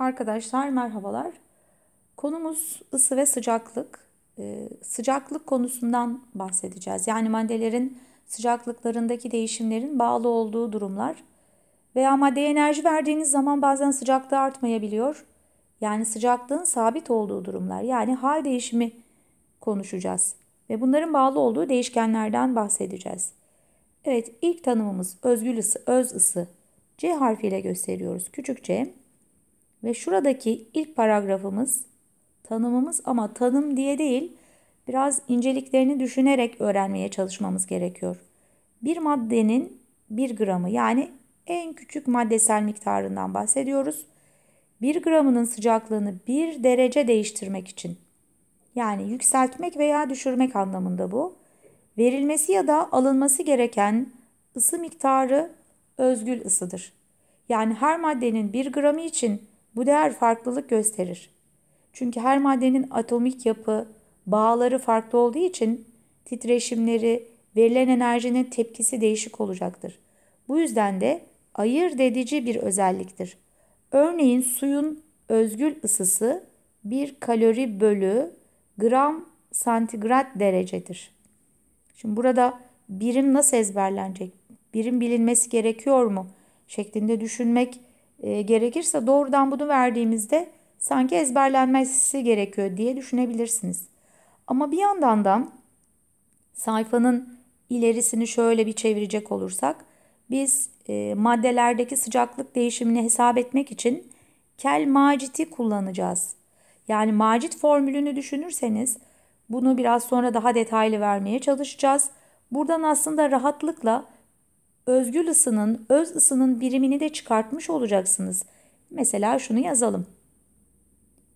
Arkadaşlar merhabalar. Konumuz ısı ve sıcaklık. Ee, sıcaklık konusundan bahsedeceğiz. Yani maddelerin sıcaklıklarındaki değişimlerin bağlı olduğu durumlar. Veya maddeye enerji verdiğiniz zaman bazen sıcaklığı artmayabiliyor. Yani sıcaklığın sabit olduğu durumlar. Yani hal değişimi konuşacağız. Ve bunların bağlı olduğu değişkenlerden bahsedeceğiz. Evet ilk tanımımız özgül ısı, öz ısı. C harfiyle gösteriyoruz. Küçük c. Ve şuradaki ilk paragrafımız tanımımız ama tanım diye değil biraz inceliklerini düşünerek öğrenmeye çalışmamız gerekiyor. Bir maddenin bir gramı yani en küçük maddesel miktarından bahsediyoruz. Bir gramının sıcaklığını bir derece değiştirmek için yani yükseltmek veya düşürmek anlamında bu. Verilmesi ya da alınması gereken ısı miktarı özgül ısıdır. Yani her maddenin bir gramı için bu değer farklılık gösterir. Çünkü her maddenin atomik yapı, bağları farklı olduğu için titreşimleri, verilen enerjinin tepkisi değişik olacaktır. Bu yüzden de ayırt edici bir özelliktir. Örneğin suyun özgül ısısı 1 kalori bölü gram santigrat derecedir. Şimdi burada birim nasıl ezberlenecek? Birim bilinmesi gerekiyor mu? Şeklinde düşünmek e, gerekirse doğrudan bunu verdiğimizde sanki ezberlenmesi gerekiyor diye düşünebilirsiniz. Ama bir yandan da sayfanın ilerisini şöyle bir çevirecek olursak biz e, maddelerdeki sıcaklık değişimini hesap etmek için kel maciti kullanacağız. Yani macit formülünü düşünürseniz bunu biraz sonra daha detaylı vermeye çalışacağız. Buradan aslında rahatlıkla özgül ısının, öz ısının birimini de çıkartmış olacaksınız. Mesela şunu yazalım.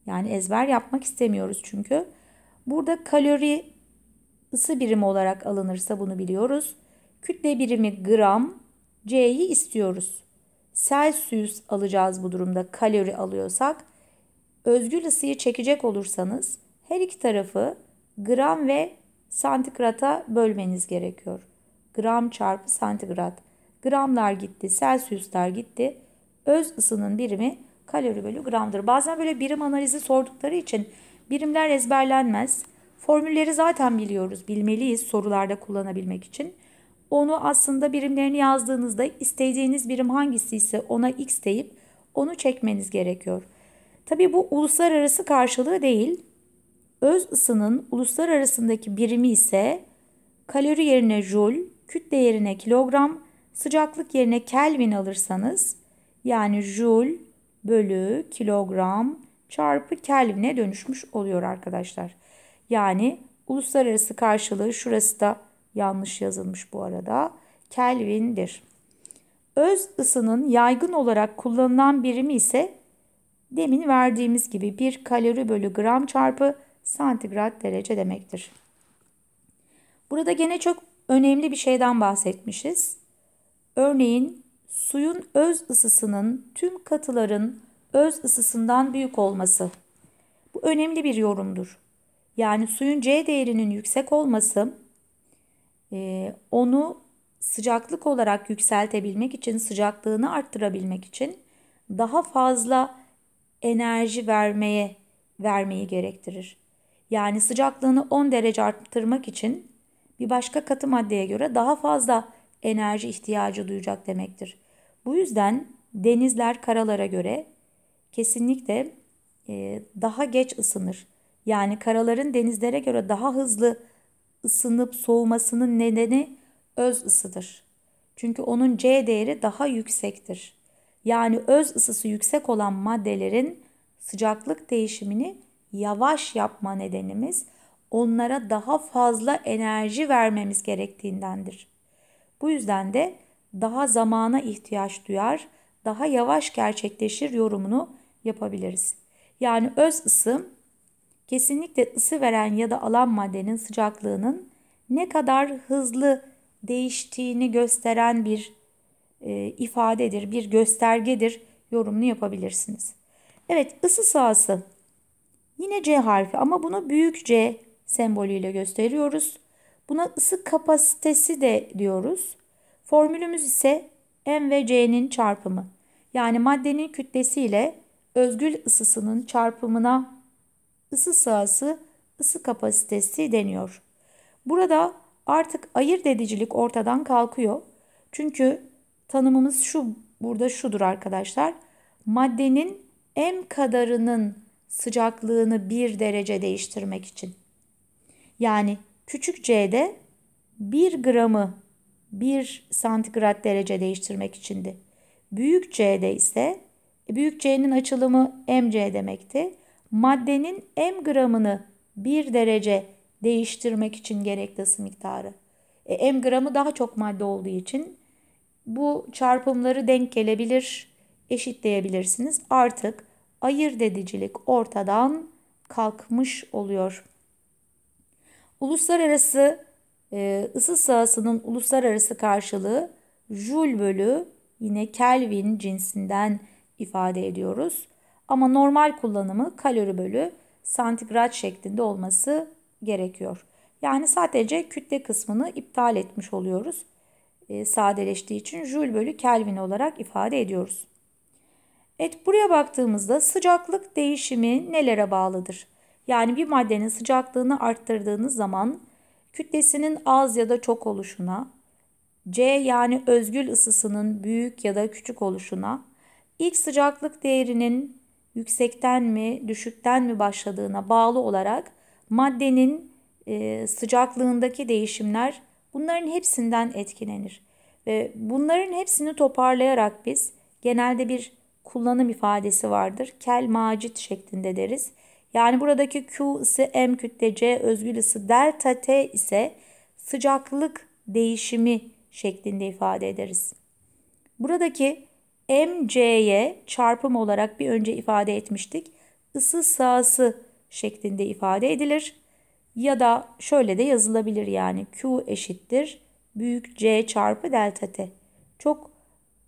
Yani ezber yapmak istemiyoruz çünkü. Burada kalori ısı birimi olarak alınırsa bunu biliyoruz. Kütle birimi gram, C'yi istiyoruz. Celsius alacağız bu durumda kalori alıyorsak. Özgül ısıyı çekecek olursanız her iki tarafı gram ve santigrata bölmeniz gerekiyor gram çarpı santigrat. Gramlar gitti, Celsius'lar gitti. Öz ısının birimi kalori bölü gramdır. Bazen böyle birim analizi sordukları için birimler ezberlenmez. Formülleri zaten biliyoruz, bilmeliyiz sorularda kullanabilmek için. Onu aslında birimlerini yazdığınızda istediğiniz birim hangisi ise ona x deyip onu çekmeniz gerekiyor. Tabii bu uluslararası karşılığı değil. Öz ısının uluslararasındaki birimi ise kalori yerine jül, kütle yerine kilogram, sıcaklık yerine Kelvin alırsanız yani Joule bölü kilogram çarpı Kelvin'e dönüşmüş oluyor arkadaşlar. Yani uluslararası karşılığı şurası da yanlış yazılmış bu arada. Kelvin'dir. Öz ısının yaygın olarak kullanılan birimi ise demin verdiğimiz gibi bir kalori bölü gram çarpı santigrat derece demektir. Burada gene çok önemli bir şeyden bahsetmişiz. Örneğin suyun öz ısısının tüm katıların öz ısısından büyük olması. Bu önemli bir yorumdur. Yani suyun C değerinin yüksek olması e, onu sıcaklık olarak yükseltebilmek için, sıcaklığını arttırabilmek için daha fazla enerji vermeye vermeyi gerektirir. Yani sıcaklığını 10 derece arttırmak için bir başka katı maddeye göre daha fazla enerji ihtiyacı duyacak demektir. Bu yüzden denizler karalara göre kesinlikle e, daha geç ısınır. Yani karaların denizlere göre daha hızlı ısınıp soğumasının nedeni öz ısıdır. Çünkü onun C değeri daha yüksektir. Yani öz ısısı yüksek olan maddelerin sıcaklık değişimini yavaş yapma nedenimiz onlara daha fazla enerji vermemiz gerektiğindendir. Bu yüzden de daha zamana ihtiyaç duyar, daha yavaş gerçekleşir yorumunu yapabiliriz. Yani öz ısı kesinlikle ısı veren ya da alan maddenin sıcaklığının ne kadar hızlı değiştiğini gösteren bir e, ifadedir, bir göstergedir yorumunu yapabilirsiniz. Evet ısı sahası yine C harfi ama bunu büyük C sembolüyle gösteriyoruz. Buna ısı kapasitesi de diyoruz. Formülümüz ise M ve C'nin çarpımı. Yani maddenin kütlesiyle özgül ısısının çarpımına ısı sahası ısı kapasitesi deniyor. Burada artık ayırt edicilik ortadan kalkıyor. Çünkü tanımımız şu burada şudur arkadaşlar. Maddenin M kadarının sıcaklığını bir derece değiştirmek için. Yani küçük c'de 1 gramı 1 santigrat derece değiştirmek içindi. Büyük c'de ise e, büyük c'nin açılımı mc demekti. Maddenin m gramını 1 derece değiştirmek için gerekli ısı miktarı. E, m gramı daha çok madde olduğu için bu çarpımları denk gelebilir, eşitleyebilirsiniz. Artık ayırt edicilik ortadan kalkmış oluyor. Uluslararası e, ısı sahasının uluslararası karşılığı Joule bölü yine Kelvin cinsinden ifade ediyoruz. Ama normal kullanımı kalori bölü santigrat şeklinde olması gerekiyor. Yani sadece kütle kısmını iptal etmiş oluyoruz. E, sadeleştiği için Joule bölü Kelvin olarak ifade ediyoruz. Evet buraya baktığımızda sıcaklık değişimi nelere bağlıdır? Yani bir maddenin sıcaklığını arttırdığınız zaman kütlesinin az ya da çok oluşuna, C yani özgül ısısının büyük ya da küçük oluşuna, ilk sıcaklık değerinin yüksekten mi düşükten mi başladığına bağlı olarak maddenin e, sıcaklığındaki değişimler bunların hepsinden etkilenir. Ve bunların hepsini toparlayarak biz genelde bir kullanım ifadesi vardır. Kel macit şeklinde deriz. Yani buradaki Q ısı M kütle C özgül ısı delta T ise sıcaklık değişimi şeklinde ifade ederiz. Buradaki MC'ye çarpım olarak bir önce ifade etmiştik. ısı sahası şeklinde ifade edilir. Ya da şöyle de yazılabilir yani Q eşittir büyük C çarpı delta T. Çok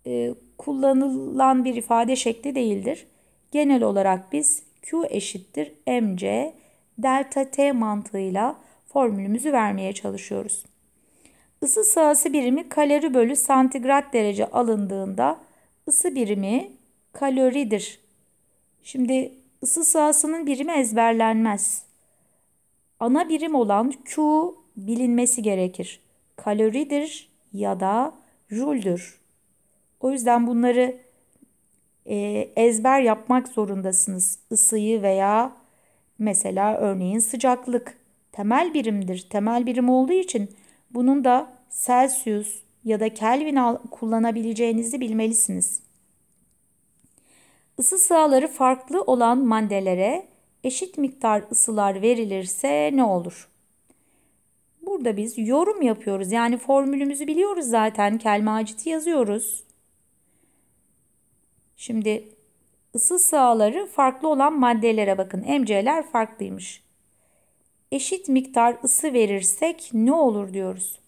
e, kullanılan bir ifade şekli değildir. Genel olarak biz Q eşittir MC delta T mantığıyla formülümüzü vermeye çalışıyoruz. Isı sahası birimi kalori bölü santigrat derece alındığında ısı birimi kaloridir. Şimdi ısı sahasının birimi ezberlenmez. Ana birim olan Q bilinmesi gerekir. Kaloridir ya da jüldür. O yüzden bunları e, ezber yapmak zorundasınız. Isıyı veya mesela örneğin sıcaklık temel birimdir. Temel birim olduğu için bunun da Celsius ya da Kelvin kullanabileceğinizi bilmelisiniz. Isı sahaları farklı olan mandelere eşit miktar ısılar verilirse ne olur? Burada biz yorum yapıyoruz. Yani formülümüzü biliyoruz zaten. Kelmaciti yazıyoruz. Şimdi ısı sahaları farklı olan maddelere bakın. MC'ler farklıymış. Eşit miktar ısı verirsek ne olur diyoruz.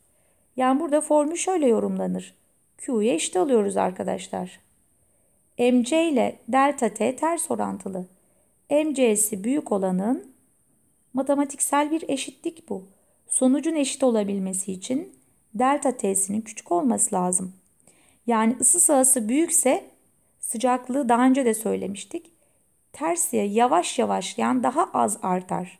Yani burada formül şöyle yorumlanır. Q'ya eşit alıyoruz arkadaşlar. MC ile delta T ters orantılı. MC'si büyük olanın matematiksel bir eşitlik bu. Sonucun eşit olabilmesi için delta T'sinin küçük olması lazım. Yani ısı sahası büyükse Sıcaklığı daha önce de söylemiştik. Tersiye yavaş yavaş yani daha az artar.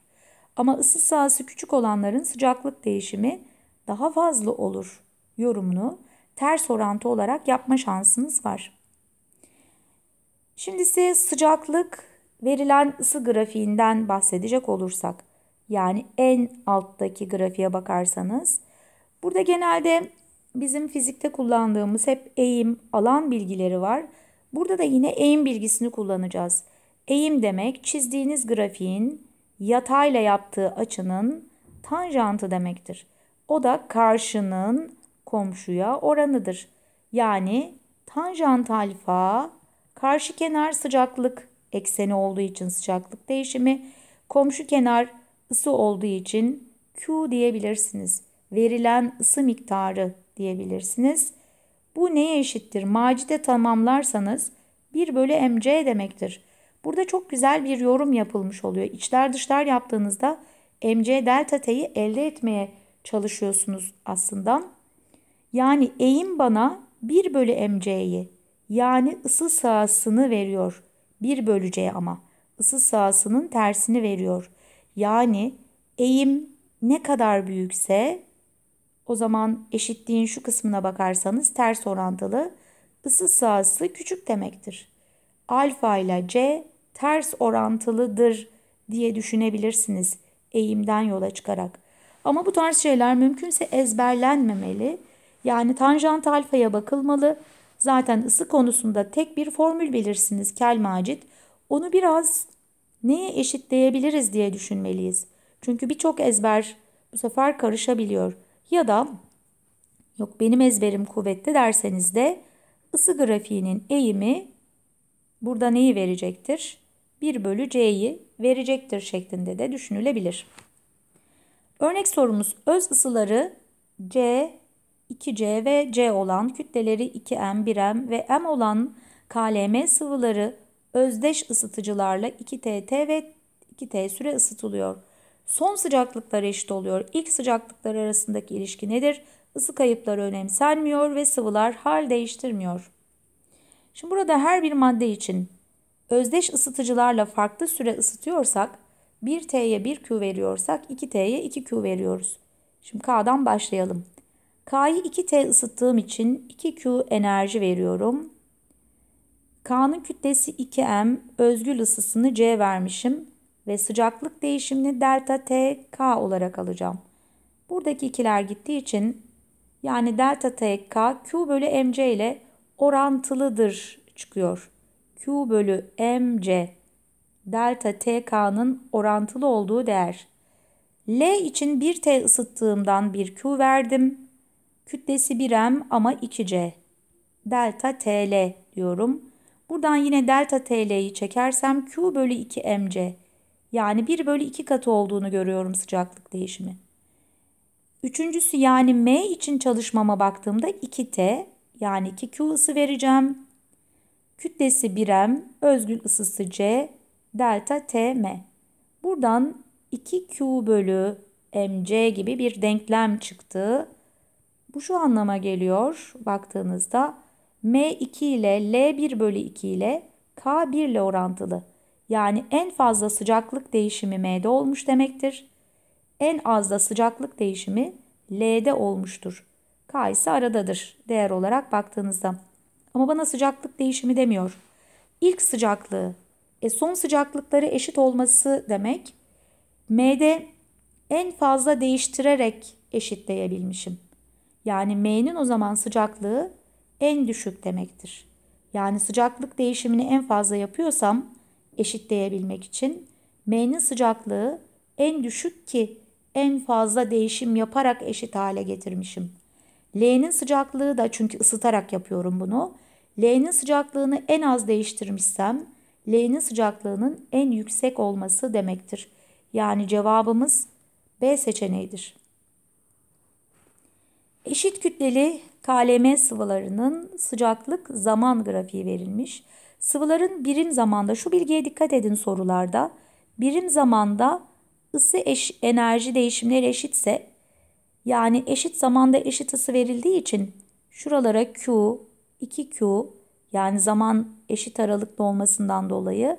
Ama ısı sahası küçük olanların sıcaklık değişimi daha fazla olur yorumunu ters orantı olarak yapma şansınız var. Şimdi ise sıcaklık verilen ısı grafiğinden bahsedecek olursak yani en alttaki grafiğe bakarsanız burada genelde bizim fizikte kullandığımız hep eğim, alan bilgileri var Burada da yine eğim bilgisini kullanacağız. Eğim demek çizdiğiniz grafiğin yatayla yaptığı açının tanjantı demektir. O da karşının komşuya oranıdır. Yani tanjant alfa karşı kenar sıcaklık ekseni olduğu için sıcaklık değişimi, komşu kenar ısı olduğu için Q diyebilirsiniz. Verilen ısı miktarı diyebilirsiniz. Bu neye eşittir? Macide tamamlarsanız 1 bölü mc demektir. Burada çok güzel bir yorum yapılmış oluyor. İçler dışlar yaptığınızda mc delta t'yi elde etmeye çalışıyorsunuz aslında. Yani eğim bana 1 bölü mc'yi yani ısı sahasını veriyor. 1 bölü c ama ısı sahasının tersini veriyor. Yani eğim ne kadar büyükse o zaman eşitliğin şu kısmına bakarsanız ters orantılı ısı sahası küçük demektir. Alfa ile C ters orantılıdır diye düşünebilirsiniz eğimden yola çıkarak. Ama bu tarz şeyler mümkünse ezberlenmemeli. Yani tanjant alfaya bakılmalı. Zaten ısı konusunda tek bir formül bilirsiniz kelmacit. Onu biraz neye eşitleyebiliriz diye düşünmeliyiz. Çünkü birçok ezber bu sefer karışabiliyor.'' ya da yok benim ezberim kuvvetli derseniz de ısı grafiğinin eğimi burada neyi verecektir? 1 bölü c'yi verecektir şeklinde de düşünülebilir. Örnek sorumuz öz ısıları C, 2C ve C olan kütleleri 2M, 1M ve M olan KLM sıvıları özdeş ısıtıcılarla 2TT ve 2T süre ısıtılıyor son sıcaklıklar eşit oluyor. İlk sıcaklıklar arasındaki ilişki nedir? Isı kayıpları önemsenmiyor ve sıvılar hal değiştirmiyor. Şimdi burada her bir madde için özdeş ısıtıcılarla farklı süre ısıtıyorsak 1T'ye 1Q veriyorsak 2T'ye 2Q veriyoruz. Şimdi K'dan başlayalım. K'yı 2T ısıttığım için 2Q enerji veriyorum. K'nın kütlesi 2M, özgül ısısını C vermişim ve sıcaklık değişimini delta T k olarak alacağım. Buradaki ikiler gittiği için yani delta T k Q bölü MC ile orantılıdır çıkıyor. Q bölü MC delta T k'nın orantılı olduğu değer. L için 1T ısıttığımdan bir Q verdim. Kütlesi 1M ama 2C. Delta T l diyorum. Buradan yine delta T TL'yi çekersem Q bölü 2 MC yani bir bölü iki katı olduğunu görüyorum sıcaklık değişimi. Üçüncüsü yani M için çalışmama baktığımda 2T yani 2Q ısı vereceğim. Kütlesi 1M, özgül ısısı C, delta Tm. Buradan 2Q bölü MC gibi bir denklem çıktı. Bu şu anlama geliyor baktığınızda M2 ile L1 bölü 2 ile K1 ile orantılı yani en fazla sıcaklık değişimi M'de olmuş demektir. En az da sıcaklık değişimi L'de olmuştur. K ise aradadır değer olarak baktığınızda. Ama bana sıcaklık değişimi demiyor. İlk sıcaklığı, e son sıcaklıkları eşit olması demek. M'de en fazla değiştirerek eşitleyebilmişim. Yani M'nin o zaman sıcaklığı en düşük demektir. Yani sıcaklık değişimini en fazla yapıyorsam eşitleyebilmek için M'nin sıcaklığı en düşük ki en fazla değişim yaparak eşit hale getirmişim. L'nin sıcaklığı da çünkü ısıtarak yapıyorum bunu. L'nin sıcaklığını en az değiştirmişsem L'nin sıcaklığının en yüksek olması demektir. Yani cevabımız B seçeneğidir. Eşit kütleli KLM sıvılarının sıcaklık zaman grafiği verilmiş. Sıvıların birim zamanda şu bilgiye dikkat edin sorularda. Birim zamanda ısı eş, enerji değişimleri eşitse yani eşit zamanda eşit ısı verildiği için şuralara Q, 2Q yani zaman eşit aralıkta olmasından dolayı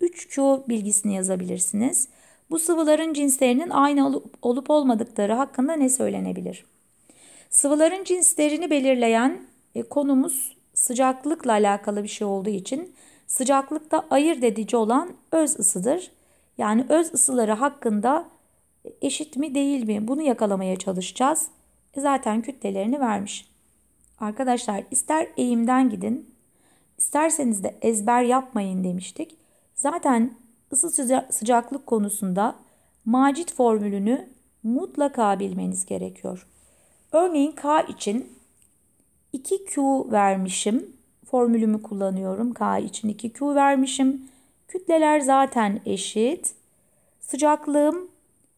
3Q bilgisini yazabilirsiniz. Bu sıvıların cinslerinin aynı olup olmadıkları hakkında ne söylenebilir? Sıvıların cinslerini belirleyen e, konumuz sıcaklıkla alakalı bir şey olduğu için sıcaklıkta ayırt edici olan öz ısıdır. Yani öz ısıları hakkında eşit mi değil mi bunu yakalamaya çalışacağız. E, zaten kütlelerini vermiş. Arkadaşlar ister eğimden gidin, isterseniz de ezber yapmayın demiştik. Zaten ısı sıcaklık konusunda Macit formülünü mutlaka bilmeniz gerekiyor. Örneğin K için 2Q vermişim. Formülümü kullanıyorum. K için 2Q vermişim. Kütleler zaten eşit. Sıcaklığım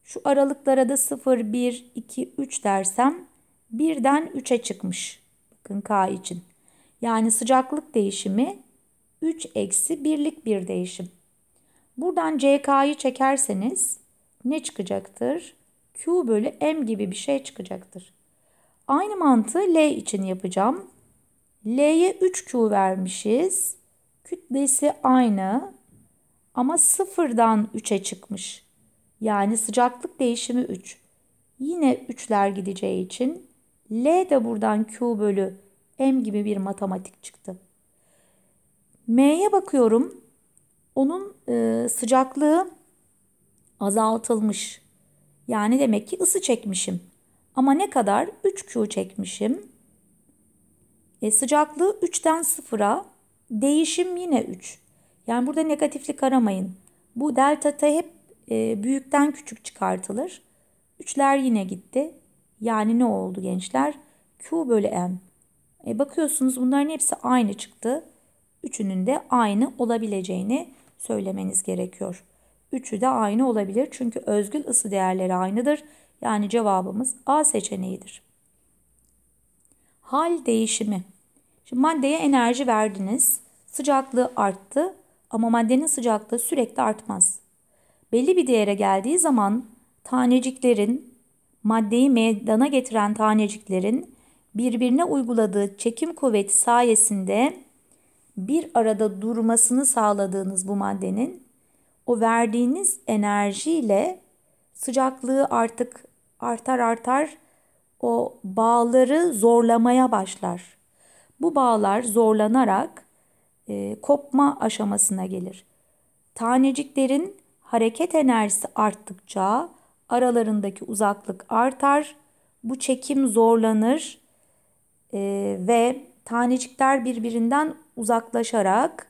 şu aralıklara da 0, 1, 2, 3 dersem birden 3'e çıkmış. Bakın K için. Yani sıcaklık değişimi 3 eksi birlik bir değişim. Buradan CK'yı çekerseniz ne çıkacaktır? Q bölü M gibi bir şey çıkacaktır. Aynı mantığı L için yapacağım. L'ye 3Q vermişiz. Kütlesi aynı ama sıfırdan 3'e çıkmış. Yani sıcaklık değişimi 3. Yine 3'ler gideceği için L de buradan Q bölü M gibi bir matematik çıktı. M'ye bakıyorum. Onun e, sıcaklığı azaltılmış. Yani demek ki ısı çekmişim. Ama ne kadar? 3Q çekmişim. E, sıcaklığı 3'ten 0'a değişim yine 3. Yani burada negatiflik aramayın. Bu delta t hep e, büyükten küçük çıkartılır. 3'ler yine gitti. Yani ne oldu gençler? Q bölü M. E, bakıyorsunuz bunların hepsi aynı çıktı. Üçünün de aynı olabileceğini söylemeniz gerekiyor. Üçü de aynı olabilir çünkü özgül ısı değerleri aynıdır. Yani cevabımız A seçeneğidir. Hal değişimi. Şimdi maddeye enerji verdiniz. Sıcaklığı arttı ama maddenin sıcaklığı sürekli artmaz. Belli bir değere geldiği zaman taneciklerin, maddeyi meydana getiren taneciklerin birbirine uyguladığı çekim kuvveti sayesinde bir arada durmasını sağladığınız bu maddenin o verdiğiniz enerjiyle sıcaklığı artık artar artar o bağları zorlamaya başlar. Bu bağlar zorlanarak e, kopma aşamasına gelir. Taneciklerin hareket enerjisi arttıkça aralarındaki uzaklık artar, bu çekim zorlanır e, ve tanecikler birbirinden uzaklaşarak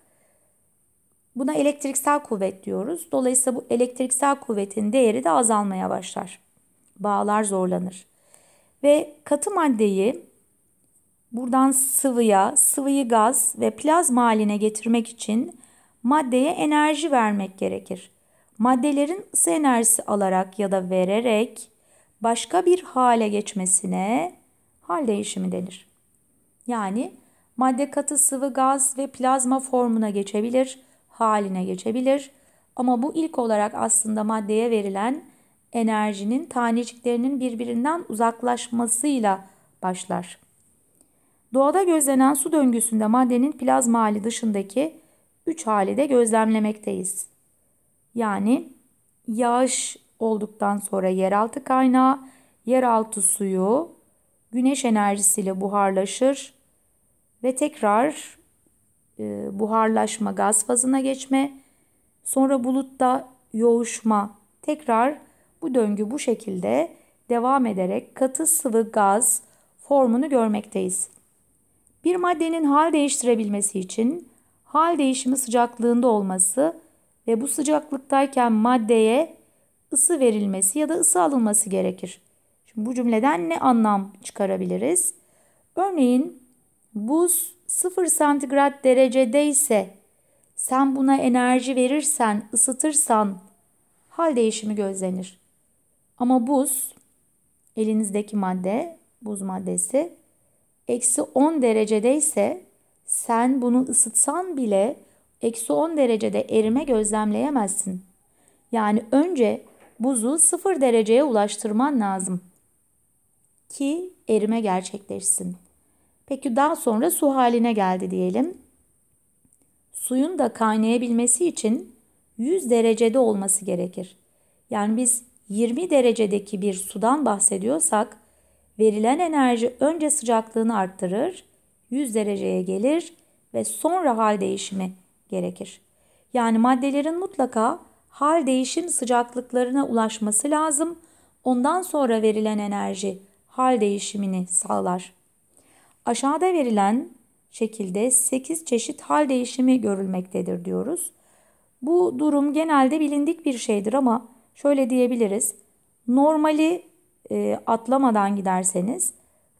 buna elektriksel kuvvet diyoruz. Dolayısıyla bu elektriksel kuvvetin değeri de azalmaya başlar bağlar zorlanır. Ve katı maddeyi buradan sıvıya, sıvıyı gaz ve plazma haline getirmek için maddeye enerji vermek gerekir. Maddelerin ısı enerjisi alarak ya da vererek başka bir hale geçmesine hal değişimi denir. Yani madde katı sıvı gaz ve plazma formuna geçebilir, haline geçebilir ama bu ilk olarak aslında maddeye verilen enerjinin taneciklerinin birbirinden uzaklaşmasıyla başlar. Doğada gözlenen su döngüsünde maddenin plazma hali dışındaki 3 hali de gözlemlemekteyiz. Yani yağış olduktan sonra yeraltı kaynağı, yeraltı suyu güneş enerjisiyle buharlaşır ve tekrar e, buharlaşma gaz fazına geçme, sonra bulutta yoğuşma, tekrar bu döngü bu şekilde devam ederek katı sıvı gaz formunu görmekteyiz. Bir maddenin hal değiştirebilmesi için hal değişimi sıcaklığında olması ve bu sıcaklıktayken maddeye ısı verilmesi ya da ısı alınması gerekir. Şimdi bu cümleden ne anlam çıkarabiliriz? Örneğin buz 0 santigrat derecede ise sen buna enerji verirsen, ısıtırsan hal değişimi gözlenir. Ama buz elinizdeki madde buz maddesi eksi 10 derecede ise sen bunu ısıtsan bile eksi 10 derecede erime gözlemleyemezsin. Yani önce buzu 0 dereceye ulaştırman lazım ki erime gerçekleşsin. Peki daha sonra su haline geldi diyelim. Suyun da kaynayabilmesi için 100 derecede olması gerekir. Yani biz 20 derecedeki bir sudan bahsediyorsak verilen enerji önce sıcaklığını arttırır, 100 dereceye gelir ve sonra hal değişimi gerekir. Yani maddelerin mutlaka hal değişim sıcaklıklarına ulaşması lazım. Ondan sonra verilen enerji hal değişimini sağlar. Aşağıda verilen şekilde 8 çeşit hal değişimi görülmektedir diyoruz. Bu durum genelde bilindik bir şeydir ama şöyle diyebiliriz. Normali e, atlamadan giderseniz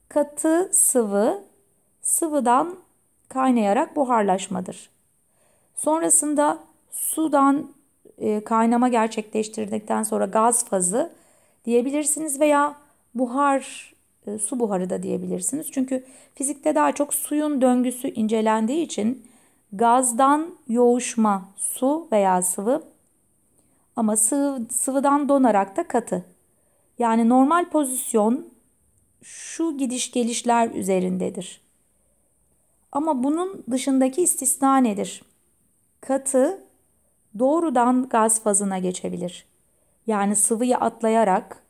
katı sıvı sıvıdan kaynayarak buharlaşmadır. Sonrasında sudan e, kaynama gerçekleştirdikten sonra gaz fazı diyebilirsiniz veya buhar e, su buharı da diyebilirsiniz. Çünkü fizikte daha çok suyun döngüsü incelendiği için gazdan yoğuşma su veya sıvı ama sıvı, sıvıdan donarak da katı. Yani normal pozisyon şu gidiş gelişler üzerindedir. Ama bunun dışındaki istisna nedir? Katı doğrudan gaz fazına geçebilir. Yani sıvıyı atlayarak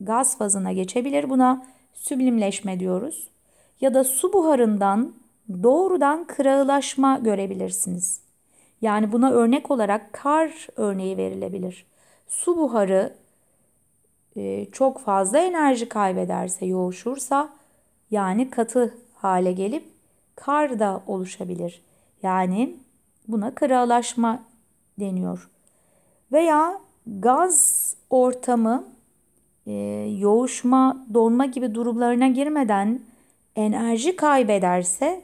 gaz fazına geçebilir. Buna süblimleşme diyoruz. Ya da su buharından doğrudan kırağılaşma görebilirsiniz. Yani buna örnek olarak kar örneği verilebilir. Su buharı e, çok fazla enerji kaybederse, yoğuşursa yani katı hale gelip kar da oluşabilir. Yani buna kırağlaşma deniyor. Veya gaz ortamı e, yoğuşma, donma gibi durumlarına girmeden enerji kaybederse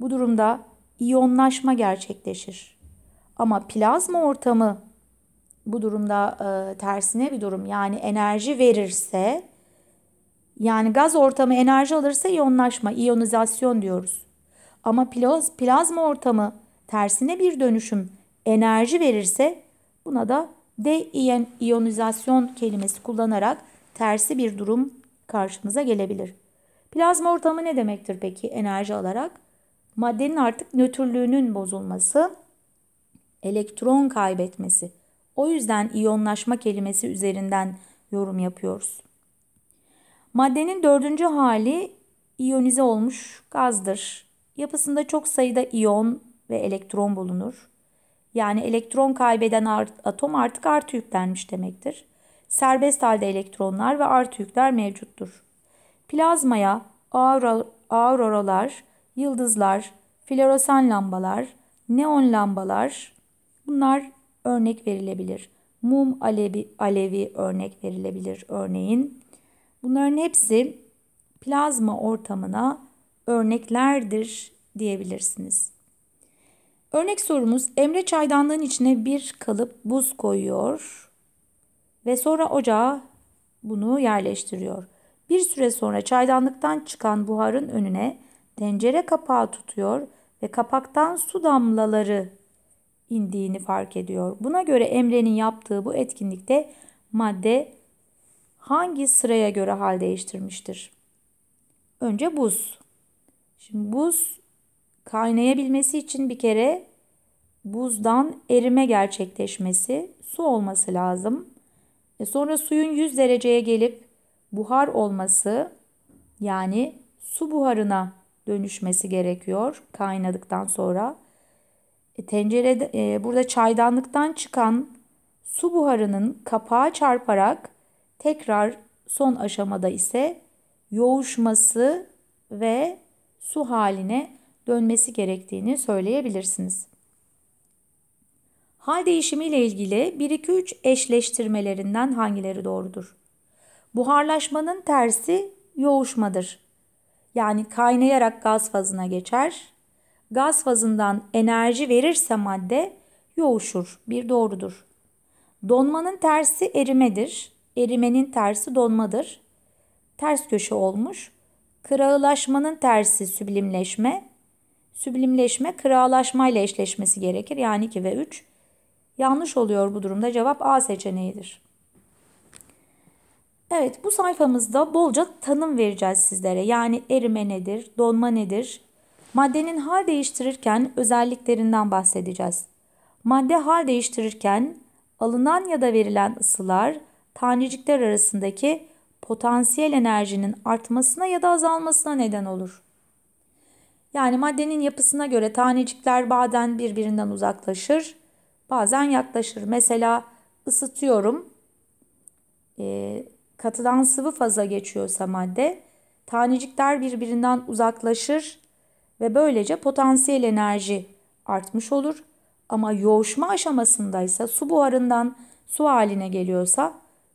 bu durumda iyonlaşma gerçekleşir. Ama plazma ortamı bu durumda e, tersine bir durum. Yani enerji verirse yani gaz ortamı enerji alırsa iyonlaşma, iyonizasyon diyoruz. Ama plaz, plazma ortamı tersine bir dönüşüm enerji verirse buna da deiyonizasyon kelimesi kullanarak tersi bir durum karşımıza gelebilir. Plazma ortamı ne demektir peki enerji alarak? maddenin artık nötrlüğünün bozulması, elektron kaybetmesi. O yüzden iyonlaşma kelimesi üzerinden yorum yapıyoruz. Maddenin dördüncü hali iyonize olmuş gazdır. Yapısında çok sayıda iyon ve elektron bulunur. Yani elektron kaybeden atom artık artı yüklenmiş demektir. Serbest halde elektronlar ve artı yükler mevcuttur. Plazmaya, auroralar, yıldızlar, floresan lambalar, neon lambalar bunlar örnek verilebilir. Mum alevi, alevi örnek verilebilir örneğin. Bunların hepsi plazma ortamına örneklerdir diyebilirsiniz. Örnek sorumuz Emre çaydanlığın içine bir kalıp buz koyuyor ve sonra ocağa bunu yerleştiriyor. Bir süre sonra çaydanlıktan çıkan buharın önüne tencere kapağı tutuyor ve kapaktan su damlaları indiğini fark ediyor. Buna göre Emre'nin yaptığı bu etkinlikte madde hangi sıraya göre hal değiştirmiştir? Önce buz. Şimdi buz kaynayabilmesi için bir kere buzdan erime gerçekleşmesi su olması lazım. E sonra suyun 100 dereceye gelip buhar olması yani su buharına dönüşmesi gerekiyor kaynadıktan sonra. E, tencerede e, burada çaydanlıktan çıkan su buharının kapağa çarparak tekrar son aşamada ise yoğuşması ve su haline dönmesi gerektiğini söyleyebilirsiniz. Hal değişimi ile ilgili 1-2-3 eşleştirmelerinden hangileri doğrudur? Buharlaşmanın tersi yoğuşmadır yani kaynayarak gaz fazına geçer. Gaz fazından enerji verirse madde yoğuşur. Bir doğrudur. Donmanın tersi erimedir. Erimenin tersi donmadır. Ters köşe olmuş. Kırağılaşmanın tersi süblimleşme. Süblimleşme kırağılaşmayla eşleşmesi gerekir. Yani 2 ve 3. Yanlış oluyor bu durumda. Cevap A seçeneğidir. Evet bu sayfamızda bolca tanım vereceğiz sizlere. Yani erime nedir, donma nedir? Maddenin hal değiştirirken özelliklerinden bahsedeceğiz. Madde hal değiştirirken alınan ya da verilen ısılar tanecikler arasındaki potansiyel enerjinin artmasına ya da azalmasına neden olur. Yani maddenin yapısına göre tanecikler bazen birbirinden uzaklaşır, bazen yaklaşır. Mesela ısıtıyorum, e, katıdan sıvı faza geçiyorsa madde, tanecikler birbirinden uzaklaşır ve böylece potansiyel enerji artmış olur. Ama yoğuşma aşamasındaysa su buharından su haline geliyorsa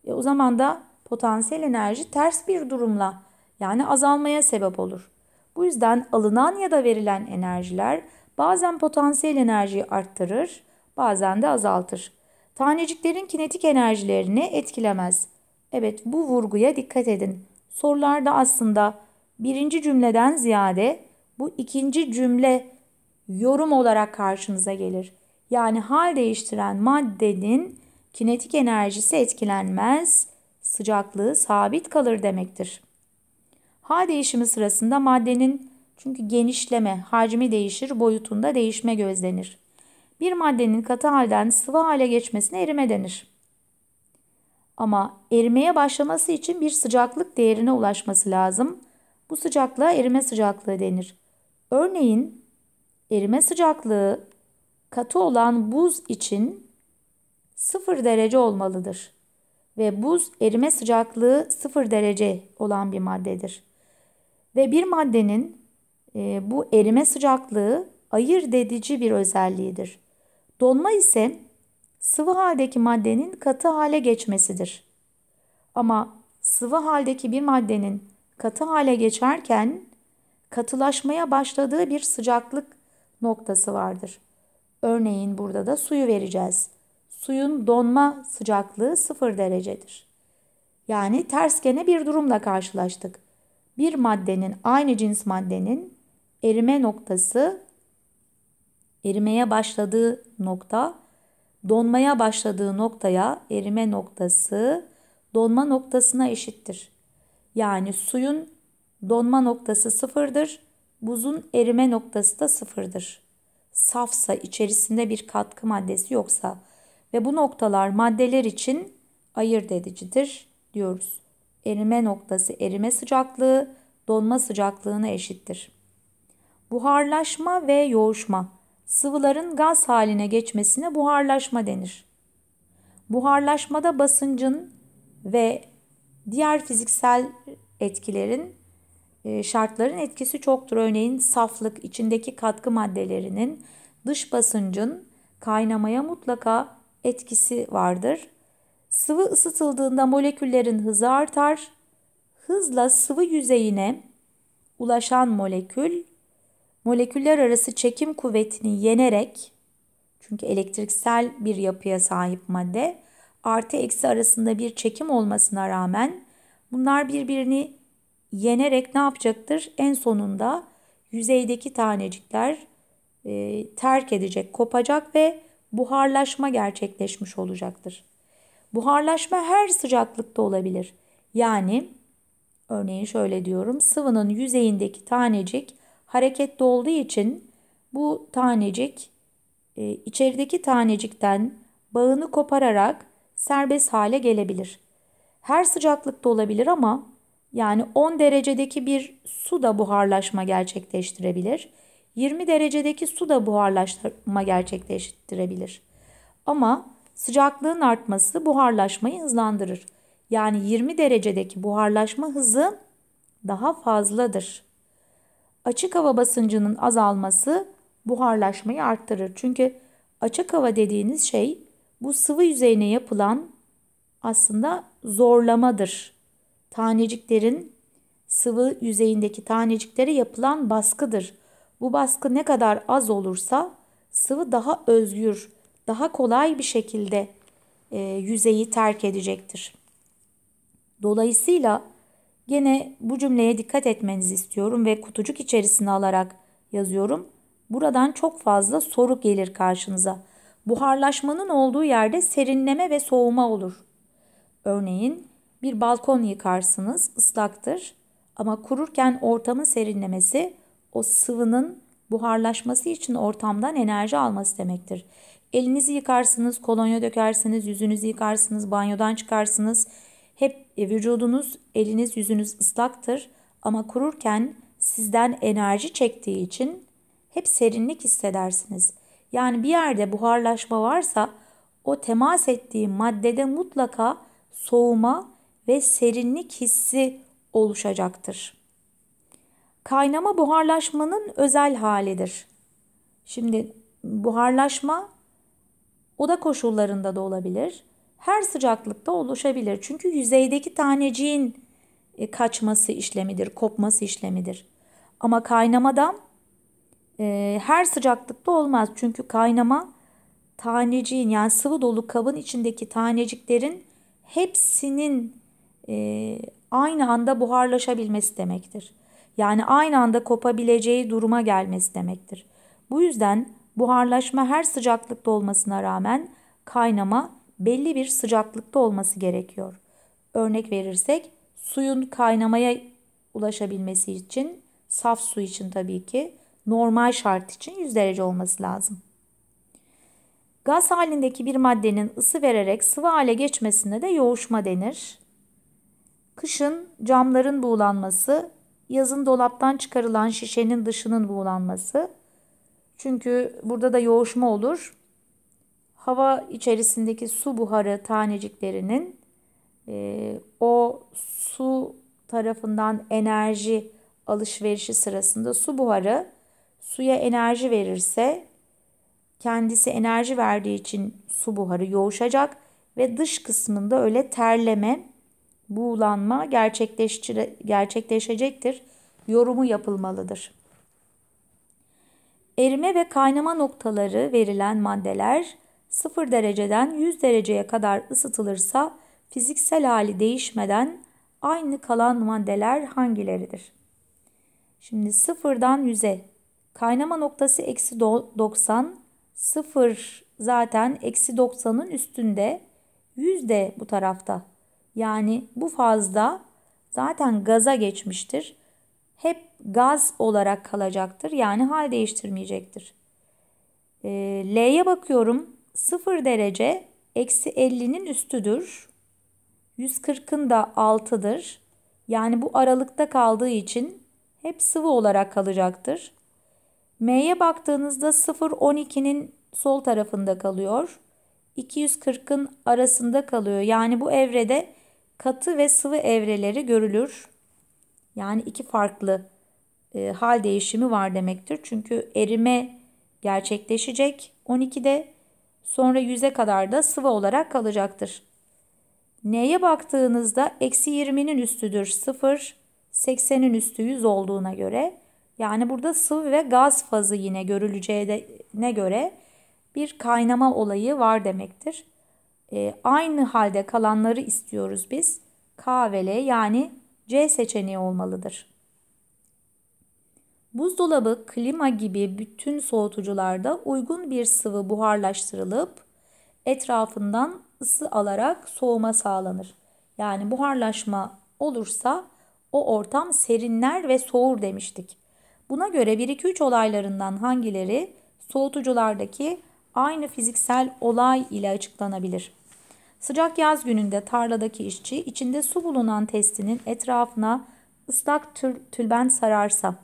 e, o zaman da potansiyel enerji ters bir durumla yani azalmaya sebep olur. Bu yüzden alınan ya da verilen enerjiler bazen potansiyel enerjiyi arttırır, bazen de azaltır. Taneciklerin kinetik enerjilerini etkilemez. Evet bu vurguya dikkat edin. Sorularda aslında birinci cümleden ziyade bu ikinci cümle yorum olarak karşınıza gelir. Yani hal değiştiren maddenin kinetik enerjisi etkilenmez, sıcaklığı sabit kalır demektir. Hal değişimi sırasında maddenin çünkü genişleme, hacmi değişir, boyutunda değişme gözlenir. Bir maddenin katı halden sıvı hale geçmesine erime denir. Ama erimeye başlaması için bir sıcaklık değerine ulaşması lazım. Bu sıcaklığa erime sıcaklığı denir. Örneğin erime sıcaklığı katı olan buz için 0 derece olmalıdır ve buz erime sıcaklığı 0 derece olan bir maddedir. Ve bir maddenin e, bu erime sıcaklığı ayırt edici bir özelliğidir. Donma ise sıvı haldeki maddenin katı hale geçmesidir. Ama sıvı haldeki bir maddenin katı hale geçerken katılaşmaya başladığı bir sıcaklık noktası vardır. Örneğin burada da suyu vereceğiz. Suyun donma sıcaklığı 0 derecedir. Yani ters gene bir durumla karşılaştık. Bir maddenin, aynı cins maddenin erime noktası, erimeye başladığı nokta donmaya başladığı noktaya erime noktası donma noktasına eşittir. Yani suyun donma noktası sıfırdır, buzun erime noktası da sıfırdır. Safsa içerisinde bir katkı maddesi yoksa ve bu noktalar maddeler için ayırt edicidir diyoruz. Erime noktası erime sıcaklığı donma sıcaklığına eşittir. Buharlaşma ve yoğuşma Sıvıların gaz haline geçmesine buharlaşma denir. Buharlaşmada basıncın ve diğer fiziksel etkilerin e, şartların etkisi çoktur. Örneğin saflık, içindeki katkı maddelerinin, dış basıncın kaynamaya mutlaka etkisi vardır. Sıvı ısıtıldığında moleküllerin hızı artar. Hızla sıvı yüzeyine ulaşan molekül moleküller arası çekim kuvvetini yenerek çünkü elektriksel bir yapıya sahip madde artı eksi arasında bir çekim olmasına rağmen bunlar birbirini yenerek ne yapacaktır? En sonunda yüzeydeki tanecikler e, terk edecek, kopacak ve buharlaşma gerçekleşmiş olacaktır. Buharlaşma her sıcaklıkta olabilir. Yani örneğin şöyle diyorum sıvının yüzeyindeki tanecik hareketli olduğu için bu tanecik e, içerideki tanecikten bağını kopararak serbest hale gelebilir. Her sıcaklıkta olabilir ama yani 10 derecedeki bir su da buharlaşma gerçekleştirebilir. 20 derecedeki su da buharlaşma gerçekleştirebilir. Ama sıcaklığın artması buharlaşmayı hızlandırır. Yani 20 derecedeki buharlaşma hızı daha fazladır açık hava basıncının azalması buharlaşmayı arttırır. Çünkü açık hava dediğiniz şey bu sıvı yüzeyine yapılan aslında zorlamadır. Taneciklerin sıvı yüzeyindeki taneciklere yapılan baskıdır. Bu baskı ne kadar az olursa sıvı daha özgür, daha kolay bir şekilde e, yüzeyi terk edecektir. Dolayısıyla Gene bu cümleye dikkat etmenizi istiyorum ve kutucuk içerisine alarak yazıyorum. Buradan çok fazla soru gelir karşınıza. Buharlaşmanın olduğu yerde serinleme ve soğuma olur. Örneğin bir balkon yıkarsınız, ıslaktır ama kururken ortamın serinlemesi o sıvının buharlaşması için ortamdan enerji alması demektir. Elinizi yıkarsınız, kolonya dökersiniz, yüzünüzü yıkarsınız, banyodan çıkarsınız, hep e, vücudunuz, eliniz, yüzünüz ıslaktır ama kururken sizden enerji çektiği için hep serinlik hissedersiniz. Yani bir yerde buharlaşma varsa o temas ettiği maddede mutlaka soğuma ve serinlik hissi oluşacaktır. Kaynama buharlaşmanın özel halidir. Şimdi buharlaşma oda koşullarında da olabilir her sıcaklıkta oluşabilir. Çünkü yüzeydeki taneciğin e, kaçması işlemidir, kopması işlemidir. Ama kaynamadan e, her sıcaklıkta olmaz. Çünkü kaynama taneciğin yani sıvı dolu kabın içindeki taneciklerin hepsinin e, aynı anda buharlaşabilmesi demektir. Yani aynı anda kopabileceği duruma gelmesi demektir. Bu yüzden buharlaşma her sıcaklıkta olmasına rağmen kaynama belli bir sıcaklıkta olması gerekiyor. Örnek verirsek suyun kaynamaya ulaşabilmesi için saf su için tabii ki normal şart için 100 derece olması lazım. Gaz halindeki bir maddenin ısı vererek sıvı hale geçmesine de yoğuşma denir. Kışın camların buğulanması, yazın dolaptan çıkarılan şişenin dışının buğulanması. Çünkü burada da yoğuşma olur hava içerisindeki su buharı taneciklerinin e, o su tarafından enerji alışverişi sırasında su buharı suya enerji verirse kendisi enerji verdiği için su buharı yoğuşacak ve dış kısmında öyle terleme, buğulanma gerçekleşecektir. Yorumu yapılmalıdır. Erime ve kaynama noktaları verilen maddeler 0 dereceden 100 dereceye kadar ısıtılırsa fiziksel hali değişmeden aynı kalan maddeler hangileridir? Şimdi 0'dan 100'e kaynama noktası eksi 90, 0 zaten eksi 90'ın üstünde, 100 de bu tarafta. Yani bu fazda zaten gaza geçmiştir. Hep gaz olarak kalacaktır yani hal değiştirmeyecektir. Ee, L'ye bakıyorum 0 derece eksi 50'nin üstüdür. 140'ın da altıdır. Yani bu aralıkta kaldığı için hep sıvı olarak kalacaktır. M'ye baktığınızda 0 12'nin sol tarafında kalıyor. 240'ın arasında kalıyor. Yani bu evrede katı ve sıvı evreleri görülür. Yani iki farklı e, hal değişimi var demektir. Çünkü erime gerçekleşecek 12'de Sonra yüze kadar da sıvı olarak kalacaktır. N'ye baktığınızda eksi 20'nin üstüdür 0, 80'in üstü 100 olduğuna göre yani burada sıvı ve gaz fazı yine görüleceğine göre bir kaynama olayı var demektir. E, aynı halde kalanları istiyoruz biz. K ve L yani C seçeneği olmalıdır. Buzdolabı, klima gibi bütün soğutucularda uygun bir sıvı buharlaştırılıp etrafından ısı alarak soğuma sağlanır. Yani buharlaşma olursa o ortam serinler ve soğur demiştik. Buna göre 1-2-3 olaylarından hangileri soğutuculardaki aynı fiziksel olay ile açıklanabilir? Sıcak yaz gününde tarladaki işçi içinde su bulunan testinin etrafına ıslak tül tülbent sararsa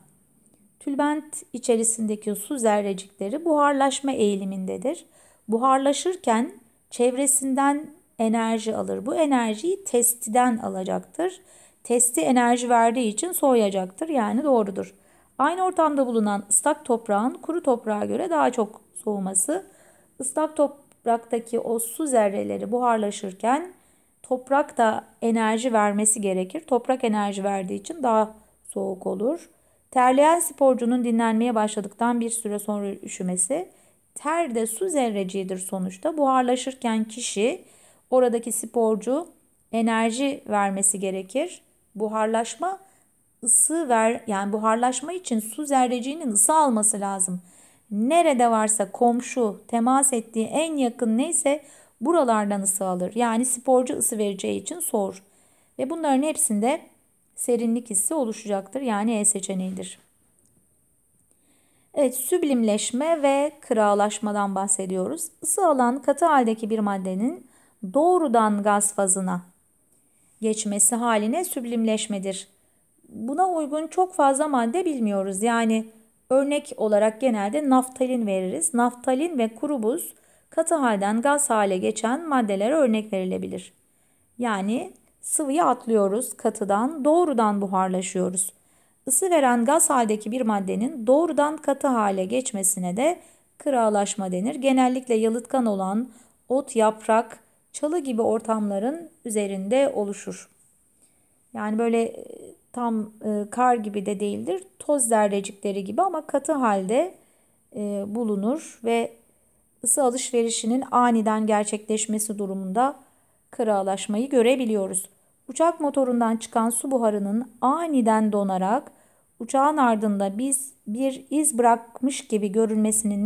Tülbent içerisindeki su zerrecikleri buharlaşma eğilimindedir. Buharlaşırken çevresinden enerji alır. Bu enerjiyi testiden alacaktır. Testi enerji verdiği için soğuyacaktır yani doğrudur. Aynı ortamda bulunan ıslak toprağın kuru toprağa göre daha çok soğuması, ıslak topraktaki o su zerreleri buharlaşırken toprak da enerji vermesi gerekir. Toprak enerji verdiği için daha soğuk olur. Terleyen sporcunun dinlenmeye başladıktan bir süre sonra üşümesi, ter de su zerreciğidir sonuçta. Buharlaşırken kişi, oradaki sporcu enerji vermesi gerekir. Buharlaşma ısı ver yani buharlaşma için su zerreciğinin ısı alması lazım. Nerede varsa komşu temas ettiği en yakın neyse buralardan ısı alır. Yani sporcu ısı vereceği için soğur. Ve bunların hepsinde serinlik hissi oluşacaktır. Yani E seçeneğidir. Evet süblimleşme ve kırağlaşmadan bahsediyoruz. Isı alan katı haldeki bir maddenin doğrudan gaz fazına geçmesi haline süblimleşmedir. Buna uygun çok fazla madde bilmiyoruz. Yani örnek olarak genelde naftalin veririz. Naftalin ve kuru buz katı halden gaz hale geçen maddelere örnek verilebilir. Yani Sıvıyı atlıyoruz katıdan doğrudan buharlaşıyoruz. Isı veren gaz haldeki bir maddenin doğrudan katı hale geçmesine de kırağlaşma denir. Genellikle yalıtkan olan ot, yaprak, çalı gibi ortamların üzerinde oluşur. Yani böyle e, tam e, kar gibi de değildir. Toz zerrecikleri gibi ama katı halde e, bulunur ve ısı alışverişinin aniden gerçekleşmesi durumunda kıraalaşmayı görebiliyoruz. Uçak motorundan çıkan su buharının aniden donarak uçağın ardında biz bir iz bırakmış gibi görülmesinin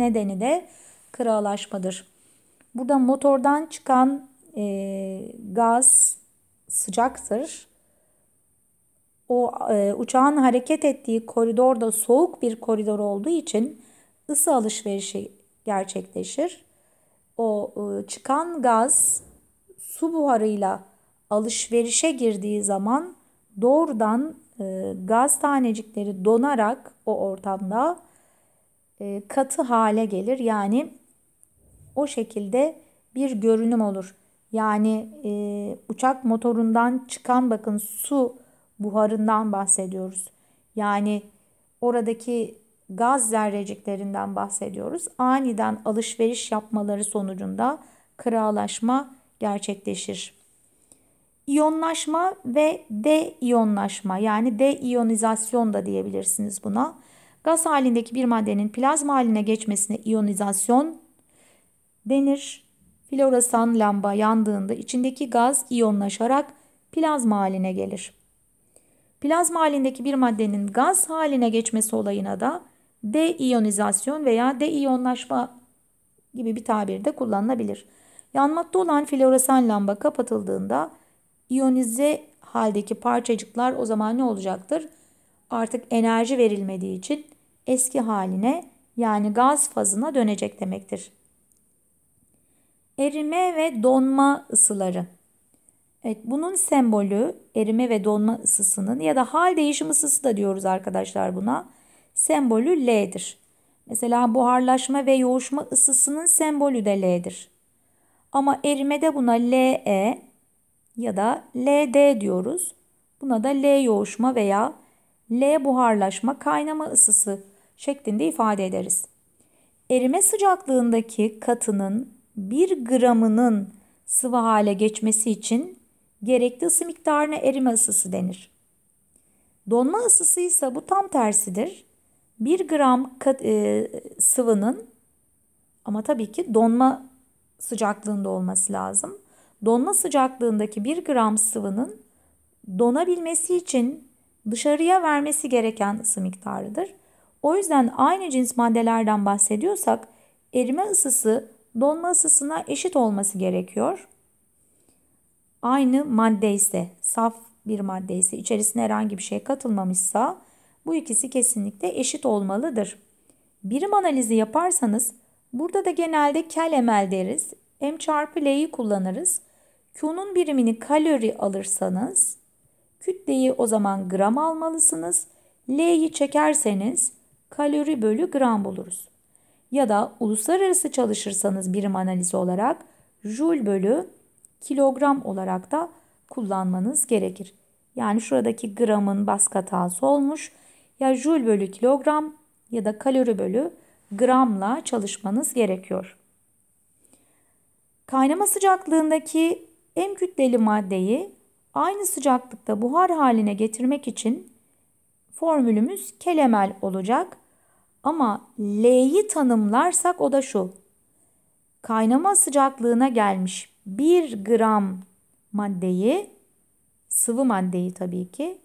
nedeni, de kıraalaşmadır. Burada motordan çıkan e, gaz sıcaktır. O e, uçağın hareket ettiği koridorda soğuk bir koridor olduğu için ısı alışverişi gerçekleşir. O e, çıkan gaz su buharıyla alışverişe girdiği zaman doğrudan e, gaz tanecikleri donarak o ortamda e, katı hale gelir. Yani o şekilde bir görünüm olur. Yani e, uçak motorundan çıkan bakın su buharından bahsediyoruz. Yani oradaki gaz zerreciklerinden bahsediyoruz. Aniden alışveriş yapmaları sonucunda kıralaşma gerçekleşir. İyonlaşma ve deiyonlaşma yani deiyonizasyon da diyebilirsiniz buna. Gaz halindeki bir maddenin plazma haline geçmesine iyonizasyon denir. Floresan lamba yandığında içindeki gaz iyonlaşarak plazma haline gelir. Plazma halindeki bir maddenin gaz haline geçmesi olayına da deiyonizasyon veya deiyonlaşma gibi bir tabir de kullanılabilir. Yanmakta olan floresan lamba kapatıldığında iyonize haldeki parçacıklar o zaman ne olacaktır? Artık enerji verilmediği için eski haline yani gaz fazına dönecek demektir. Erime ve donma ısıları. Evet, bunun sembolü erime ve donma ısısının ya da hal değişim ısısı da diyoruz arkadaşlar buna. Sembolü L'dir. Mesela buharlaşma ve yoğuşma ısısının sembolü de L'dir. Ama erimede buna LE ya da LD diyoruz. Buna da L yoğuşma veya L buharlaşma kaynama ısısı şeklinde ifade ederiz. Erime sıcaklığındaki katının 1 gramının sıvı hale geçmesi için gerekli ısı miktarına erime ısısı denir. Donma ısısı ise bu tam tersidir. 1 gram kat, e, sıvının ama tabii ki donma sıcaklığında olması lazım. Donma sıcaklığındaki 1 gram sıvının donabilmesi için dışarıya vermesi gereken ısı miktarıdır. O yüzden aynı cins maddelerden bahsediyorsak erime ısısı donma ısısına eşit olması gerekiyor. Aynı madde ise, saf bir madde ise, içerisine herhangi bir şey katılmamışsa bu ikisi kesinlikle eşit olmalıdır. Birim analizi yaparsanız Burada da genelde kel emel deriz. M çarpı L'yi kullanırız. Q'nun birimini kalori alırsanız kütleyi o zaman gram almalısınız. L'yi çekerseniz kalori bölü gram buluruz. Ya da uluslararası çalışırsanız birim analizi olarak joule bölü kilogram olarak da kullanmanız gerekir. Yani şuradaki gramın baskı hatası olmuş. Ya joule bölü kilogram ya da kalori bölü gramla çalışmanız gerekiyor. Kaynama sıcaklığındaki em kütleli maddeyi aynı sıcaklıkta buhar haline getirmek için formülümüz kelemel olacak. Ama L'yi tanımlarsak o da şu. Kaynama sıcaklığına gelmiş 1 gram maddeyi, sıvı maddeyi tabii ki,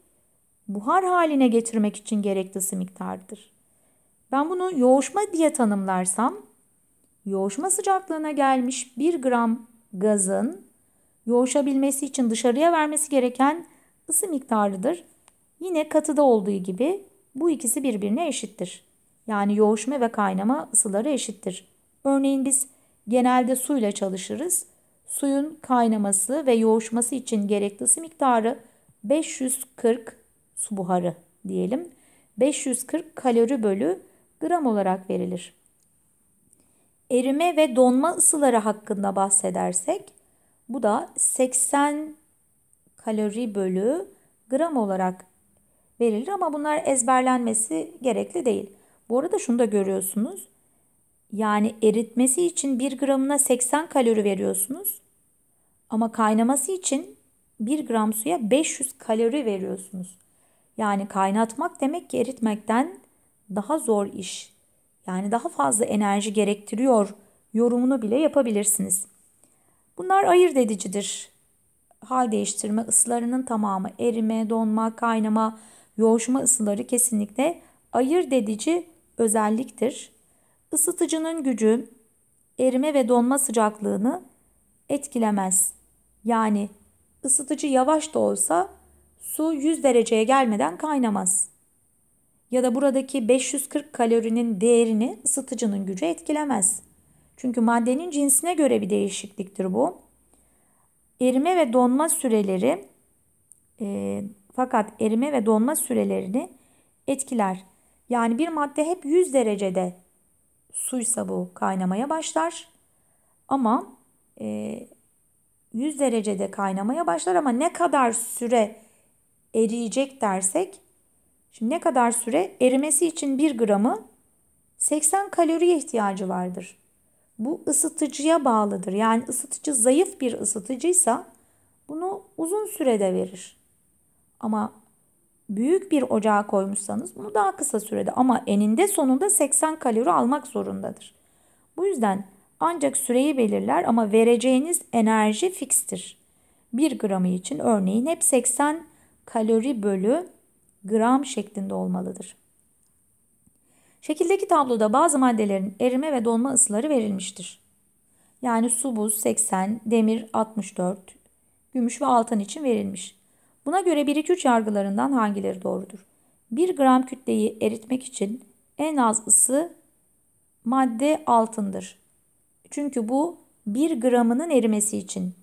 buhar haline getirmek için gereklisi miktardır. Ben bunu yoğuşma diye tanımlarsam yoğuşma sıcaklığına gelmiş 1 gram gazın yoğuşabilmesi için dışarıya vermesi gereken ısı miktarıdır. Yine katıda olduğu gibi bu ikisi birbirine eşittir. Yani yoğuşma ve kaynama ısıları eşittir. Örneğin biz genelde suyla çalışırız. Suyun kaynaması ve yoğuşması için gerekli ısı miktarı 540 su buharı diyelim. 540 kalori bölü gram olarak verilir. Erime ve donma ısıları hakkında bahsedersek bu da 80 kalori bölü gram olarak verilir ama bunlar ezberlenmesi gerekli değil. Bu arada şunu da görüyorsunuz. Yani eritmesi için 1 gramına 80 kalori veriyorsunuz. Ama kaynaması için 1 gram suya 500 kalori veriyorsunuz. Yani kaynatmak demek ki eritmekten daha zor iş yani daha fazla enerji gerektiriyor yorumunu bile yapabilirsiniz. Bunlar ayırt edicidir. Hal değiştirme ısılarının tamamı erime, donma, kaynama, yoğuşma ısıları kesinlikle ayırt edici özelliktir. Isıtıcının gücü erime ve donma sıcaklığını etkilemez. Yani ısıtıcı yavaş da olsa su 100 dereceye gelmeden kaynamaz ya da buradaki 540 kalorinin değerini ısıtıcının gücü etkilemez. Çünkü maddenin cinsine göre bir değişikliktir bu. Erime ve donma süreleri e, fakat erime ve donma sürelerini etkiler. Yani bir madde hep 100 derecede suysa bu kaynamaya başlar. Ama e, 100 derecede kaynamaya başlar ama ne kadar süre eriyecek dersek Şimdi ne kadar süre? Erimesi için 1 gramı 80 kaloriye ihtiyacı vardır. Bu ısıtıcıya bağlıdır. Yani ısıtıcı zayıf bir ısıtıcıysa bunu uzun sürede verir. Ama büyük bir ocağa koymuşsanız bunu daha kısa sürede ama eninde sonunda 80 kalori almak zorundadır. Bu yüzden ancak süreyi belirler ama vereceğiniz enerji fikstir. 1 gramı için örneğin hep 80 kalori bölü gram şeklinde olmalıdır. Şekildeki tabloda bazı maddelerin erime ve donma ısıları verilmiştir. Yani su buz 80, demir 64, gümüş ve altın için verilmiş. Buna göre 1-2-3 yargılarından hangileri doğrudur? 1 gram kütleyi eritmek için en az ısı madde altındır. Çünkü bu 1 gramının erimesi için.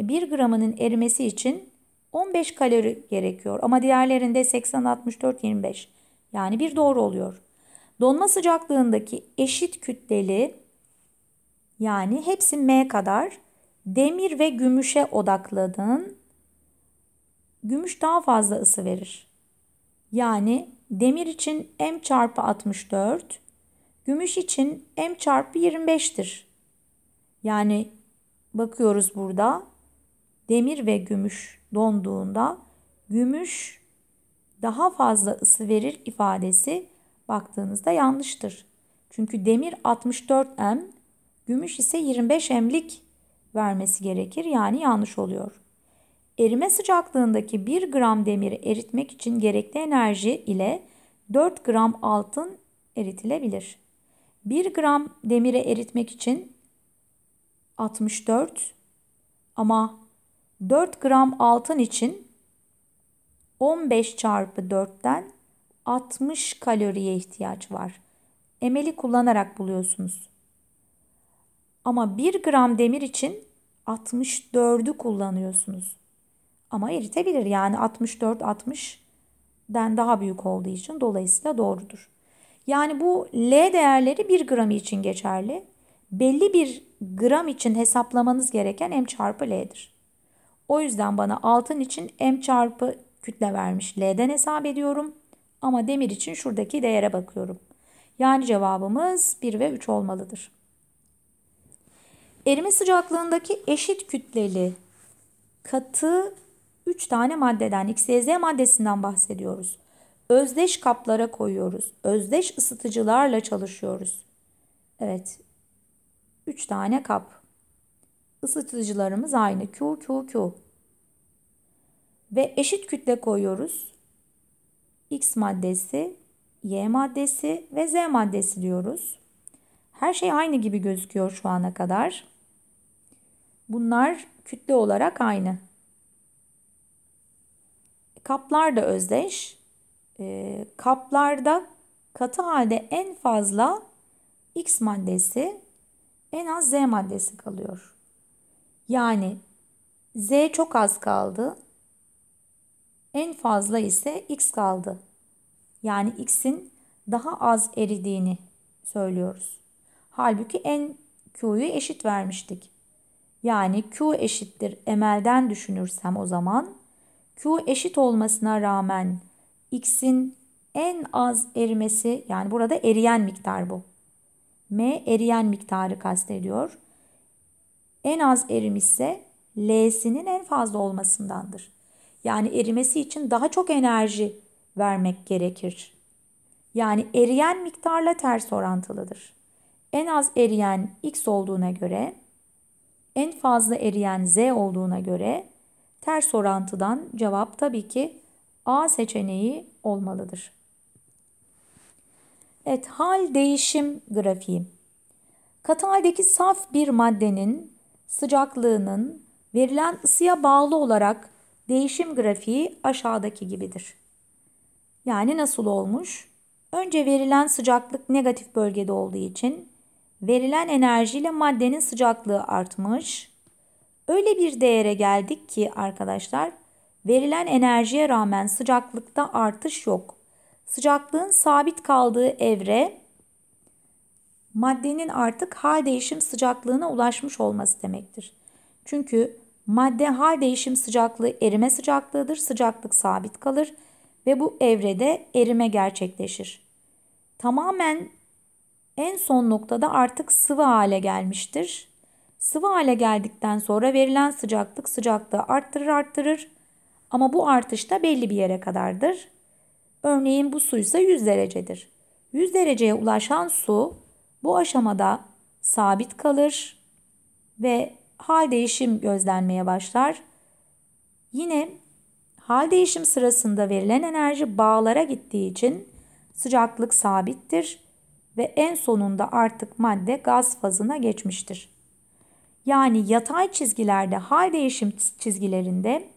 1 gramının erimesi için 15 kalori gerekiyor ama diğerlerinde 80-64-25 yani bir doğru oluyor. Donma sıcaklığındaki eşit kütleli yani hepsi M kadar demir ve gümüşe odakladın. Gümüş daha fazla ısı verir. Yani demir için M çarpı 64, gümüş için M çarpı 25'tir. Yani bakıyoruz burada demir ve gümüş donduğunda gümüş daha fazla ısı verir ifadesi baktığınızda yanlıştır. Çünkü demir 64M, gümüş ise 25M'lik vermesi gerekir yani yanlış oluyor. Erime sıcaklığındaki 1 gram demiri eritmek için gerekli enerji ile 4 gram altın eritilebilir. 1 gram demiri eritmek için 64 ama 4 gram altın için 15 çarpı 4'ten 60 kaloriye ihtiyaç var. Emeli kullanarak buluyorsunuz. Ama 1 gram demir için 64'ü kullanıyorsunuz. Ama eritebilir yani 64 60 den daha büyük olduğu için dolayısıyla doğrudur. Yani bu L değerleri 1 gram için geçerli. Belli bir gram için hesaplamanız gereken M çarpı L'dir. O yüzden bana altın için M çarpı kütle vermiş. L'den hesap ediyorum. Ama demir için şuradaki değere bakıyorum. Yani cevabımız 1 ve 3 olmalıdır. Erime sıcaklığındaki eşit kütleli katı 3 tane maddeden X, Y, Z maddesinden bahsediyoruz. Özdeş kaplara koyuyoruz. Özdeş ısıtıcılarla çalışıyoruz. Evet. 3 tane kap. Isıtıcılarımız aynı. Q, Q, Q. Ve eşit kütle koyuyoruz. X maddesi, Y maddesi ve Z maddesi diyoruz. Her şey aynı gibi gözüküyor şu ana kadar. Bunlar kütle olarak aynı. Kaplar da özdeş. E, kaplarda katı halde en fazla X maddesi en az Z maddesi kalıyor. Yani z çok az kaldı. En fazla ise x kaldı. Yani x'in daha az eridiğini söylüyoruz. Halbuki en q'yu eşit vermiştik. Yani q eşittir emelden düşünürsem o zaman q eşit olmasına rağmen x'in en az erimesi yani burada eriyen miktar bu. m eriyen miktarı kastediyor en az erim ise L'sinin en fazla olmasındandır. Yani erimesi için daha çok enerji vermek gerekir. Yani eriyen miktarla ters orantılıdır. En az eriyen X olduğuna göre en fazla eriyen Z olduğuna göre ters orantıdan cevap tabii ki A seçeneği olmalıdır. Evet, hal değişim grafiği. Katı haldeki saf bir maddenin sıcaklığının verilen ısıya bağlı olarak değişim grafiği aşağıdaki gibidir. Yani nasıl olmuş? Önce verilen sıcaklık negatif bölgede olduğu için verilen enerjiyle maddenin sıcaklığı artmış. Öyle bir değere geldik ki arkadaşlar verilen enerjiye rağmen sıcaklıkta artış yok. Sıcaklığın sabit kaldığı evre maddenin artık hal değişim sıcaklığına ulaşmış olması demektir. Çünkü madde hal değişim sıcaklığı erime sıcaklığıdır, sıcaklık sabit kalır ve bu evrede erime gerçekleşir. Tamamen en son noktada artık sıvı hale gelmiştir. Sıvı hale geldikten sonra verilen sıcaklık sıcaklığı arttırır arttırır ama bu artış da belli bir yere kadardır. Örneğin bu su ise 100 derecedir. 100 dereceye ulaşan su bu aşamada sabit kalır ve hal değişim gözlenmeye başlar. Yine hal değişim sırasında verilen enerji bağlara gittiği için sıcaklık sabittir ve en sonunda artık madde gaz fazına geçmiştir. Yani yatay çizgilerde hal değişim çizgilerinde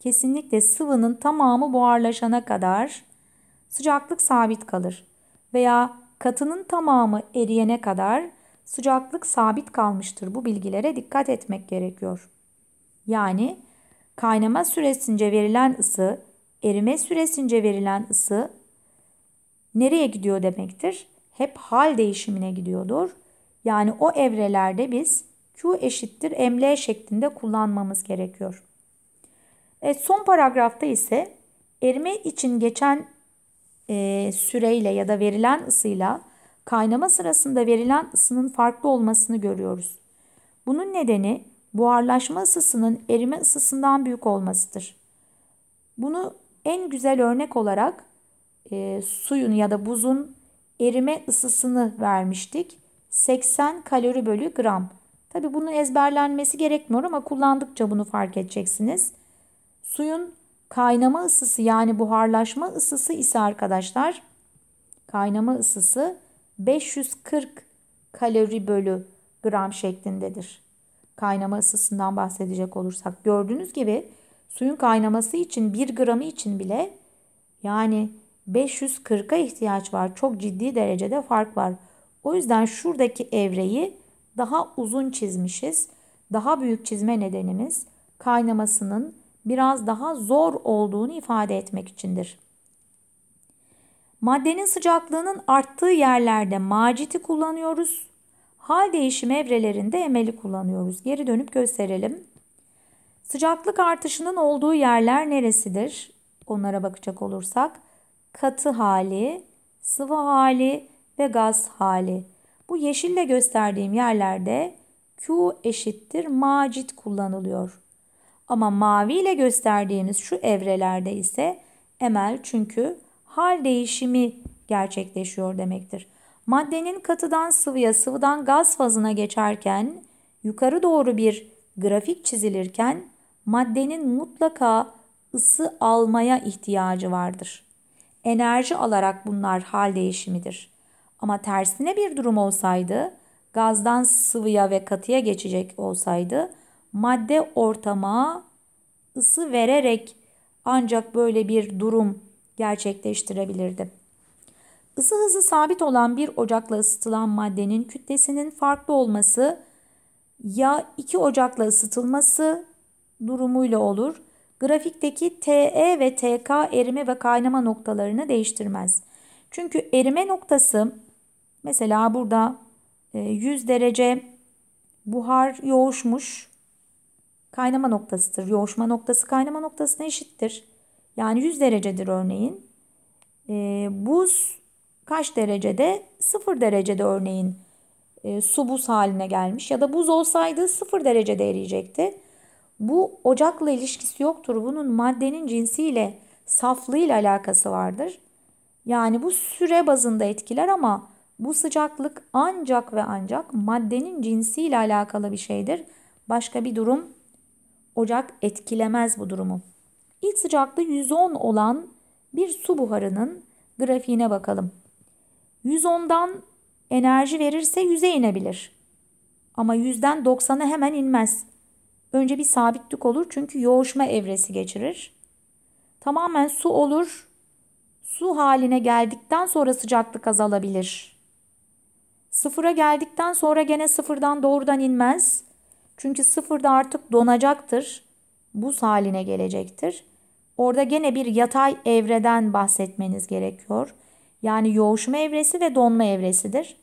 kesinlikle sıvının tamamı buharlaşana kadar sıcaklık sabit kalır veya katının tamamı eriyene kadar sıcaklık sabit kalmıştır. Bu bilgilere dikkat etmek gerekiyor. Yani kaynama süresince verilen ısı, erime süresince verilen ısı nereye gidiyor demektir? Hep hal değişimine gidiyordur. Yani o evrelerde biz Q eşittir ML şeklinde kullanmamız gerekiyor. Evet, son paragrafta ise erime için geçen e, süreyle ya da verilen ısıyla kaynama sırasında verilen ısının farklı olmasını görüyoruz. Bunun nedeni buharlaşma ısısının erime ısısından büyük olmasıdır. Bunu en güzel örnek olarak e, suyun ya da buzun erime ısısını vermiştik. 80 kalori bölü gram. Tabi bunun ezberlenmesi gerekmiyor ama kullandıkça bunu fark edeceksiniz. Suyun Kaynama ısısı yani buharlaşma ısısı ise arkadaşlar kaynama ısısı 540 kalori bölü gram şeklindedir. Kaynama ısısından bahsedecek olursak gördüğünüz gibi suyun kaynaması için 1 gramı için bile yani 540'a ihtiyaç var. Çok ciddi derecede fark var. O yüzden şuradaki evreyi daha uzun çizmişiz. Daha büyük çizme nedenimiz kaynamasının biraz daha zor olduğunu ifade etmek içindir. Maddenin sıcaklığının arttığı yerlerde maciti kullanıyoruz. Hal değişimi evrelerinde emeli kullanıyoruz. Geri dönüp gösterelim. Sıcaklık artışının olduğu yerler neresidir? Onlara bakacak olursak katı hali, sıvı hali ve gaz hali. Bu yeşille gösterdiğim yerlerde Q eşittir macit kullanılıyor. Ama mavi ile gösterdiğimiz şu evrelerde ise emel çünkü hal değişimi gerçekleşiyor demektir. Maddenin katıdan sıvıya, sıvıdan gaz fazına geçerken yukarı doğru bir grafik çizilirken maddenin mutlaka ısı almaya ihtiyacı vardır. Enerji alarak bunlar hal değişimidir. Ama tersine bir durum olsaydı, gazdan sıvıya ve katıya geçecek olsaydı madde ortama ısı vererek ancak böyle bir durum gerçekleştirebilirdi. Isı hızı sabit olan bir ocakla ısıtılan maddenin kütlesinin farklı olması ya iki ocakla ısıtılması durumuyla olur. Grafikteki TE ve TK erime ve kaynama noktalarını değiştirmez. Çünkü erime noktası mesela burada 100 e, derece buhar yoğuşmuş kaynama noktasıdır. Yoğuşma noktası kaynama noktasına eşittir. Yani 100 derecedir örneğin. E, buz kaç derecede? 0 derecede örneğin e, su buz haline gelmiş ya da buz olsaydı 0 derecede eriyecekti. Bu ocakla ilişkisi yoktur. Bunun maddenin cinsiyle, saflığıyla alakası vardır. Yani bu süre bazında etkiler ama bu sıcaklık ancak ve ancak maddenin cinsiyle alakalı bir şeydir. Başka bir durum Ocak etkilemez bu durumu. İlk sıcaklığı 110 olan bir su buharının grafiğine bakalım. 110'dan enerji verirse 100'e inebilir. Ama 100'den 90'a hemen inmez. Önce bir sabitlik olur çünkü yoğuşma evresi geçirir. Tamamen su olur. Su haline geldikten sonra sıcaklık azalabilir. Sıfıra geldikten sonra gene sıfırdan doğrudan inmez. Çünkü sıfırda artık donacaktır. Buz haline gelecektir. Orada gene bir yatay evreden bahsetmeniz gerekiyor. Yani yoğuşma evresi ve donma evresidir.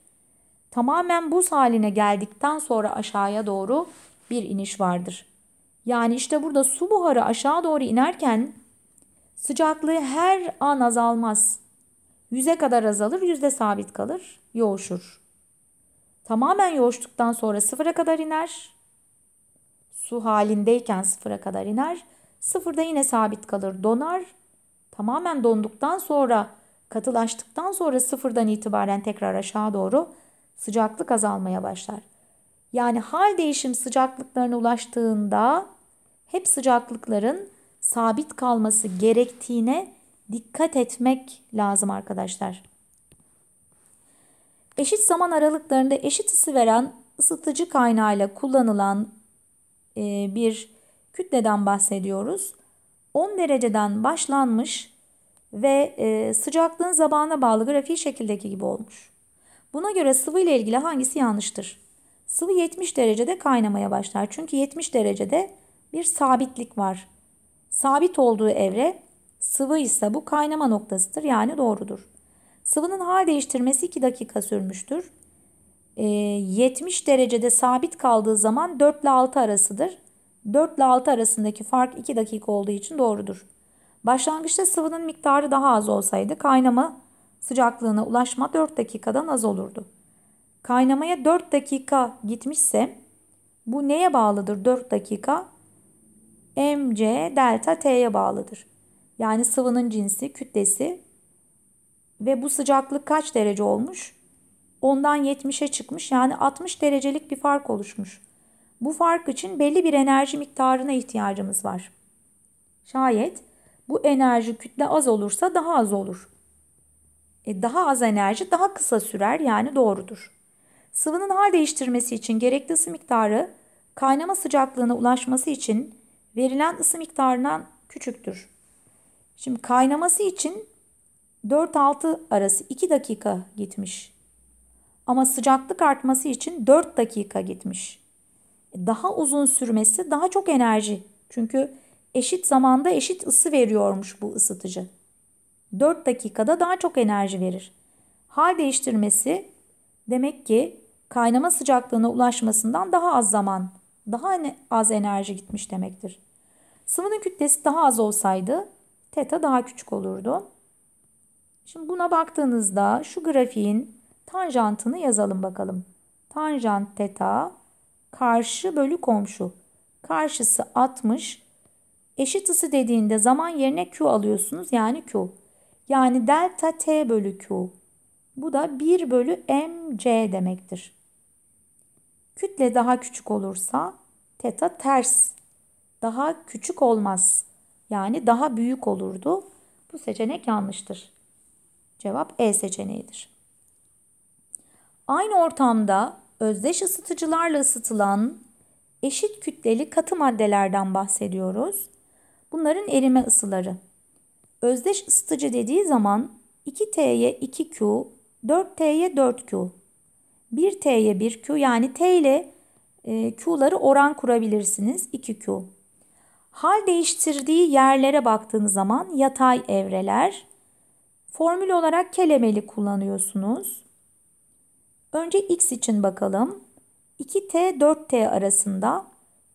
Tamamen buz haline geldikten sonra aşağıya doğru bir iniş vardır. Yani işte burada su buharı aşağı doğru inerken sıcaklığı her an azalmaz. Yüze kadar azalır, yüzde sabit kalır, yoğuşur. Tamamen yoğuştuktan sonra sıfıra kadar iner su halindeyken sıfıra kadar iner. Sıfırda yine sabit kalır, donar. Tamamen donduktan sonra, katılaştıktan sonra sıfırdan itibaren tekrar aşağı doğru sıcaklık azalmaya başlar. Yani hal değişim sıcaklıklarına ulaştığında hep sıcaklıkların sabit kalması gerektiğine dikkat etmek lazım arkadaşlar. Eşit zaman aralıklarında eşit ısı veren ısıtıcı kaynağıyla kullanılan e, bir kütleden bahsediyoruz. 10 dereceden başlanmış ve e, sıcaklığın zabağına bağlı grafiği şekildeki gibi olmuş. Buna göre sıvı ile ilgili hangisi yanlıştır? Sıvı 70 derecede kaynamaya başlar. Çünkü 70 derecede bir sabitlik var. Sabit olduğu evre sıvı ise bu kaynama noktasıdır yani doğrudur. Sıvının hal değiştirmesi 2 dakika sürmüştür. 70 ee, derecede sabit kaldığı zaman 4 ile 6 arasıdır. 4 ile 6 arasındaki fark 2 dakika olduğu için doğrudur. Başlangıçta sıvının miktarı daha az olsaydı kaynama sıcaklığına ulaşma 4 dakikadan az olurdu. Kaynamaya 4 dakika gitmişse bu neye bağlıdır 4 dakika? mc delta t'ye bağlıdır. Yani sıvının cinsi, kütlesi ve bu sıcaklık kaç derece olmuş? Ondan 70'e çıkmış yani 60 derecelik bir fark oluşmuş. Bu fark için belli bir enerji miktarına ihtiyacımız var. Şayet bu enerji kütle az olursa daha az olur. E daha az enerji daha kısa sürer yani doğrudur. Sıvının hal değiştirmesi için gerekli ısı miktarı kaynama sıcaklığına ulaşması için verilen ısı miktarından küçüktür. Şimdi kaynaması için 4-6 arası 2 dakika gitmiş. Ama sıcaklık artması için 4 dakika gitmiş. E, daha uzun sürmesi daha çok enerji. Çünkü eşit zamanda eşit ısı veriyormuş bu ısıtıcı. 4 dakikada daha çok enerji verir. Hal değiştirmesi demek ki kaynama sıcaklığına ulaşmasından daha az zaman, daha az enerji gitmiş demektir. Sıvının kütlesi daha az olsaydı teta daha küçük olurdu. Şimdi buna baktığınızda şu grafiğin Tanjantını yazalım bakalım. Tanjant teta karşı bölü komşu. Karşısı 60. Eşit ısı dediğinde zaman yerine Q alıyorsunuz yani Q. Yani delta T bölü Q. Bu da 1 bölü mc demektir. Kütle daha küçük olursa teta ters. Daha küçük olmaz. Yani daha büyük olurdu. Bu seçenek yanlıştır. Cevap E seçeneğidir aynı ortamda özdeş ısıtıcılarla ısıtılan eşit kütleli katı maddelerden bahsediyoruz. Bunların erime ısıları. Özdeş ısıtıcı dediği zaman 2T'ye 2Q, 4T'ye 4Q, 1T'ye 1Q yani T ile e, Q'ları oran kurabilirsiniz 2Q. Hal değiştirdiği yerlere baktığınız zaman yatay evreler, formül olarak kelemeli kullanıyorsunuz. Önce x için bakalım. 2t 4t arasında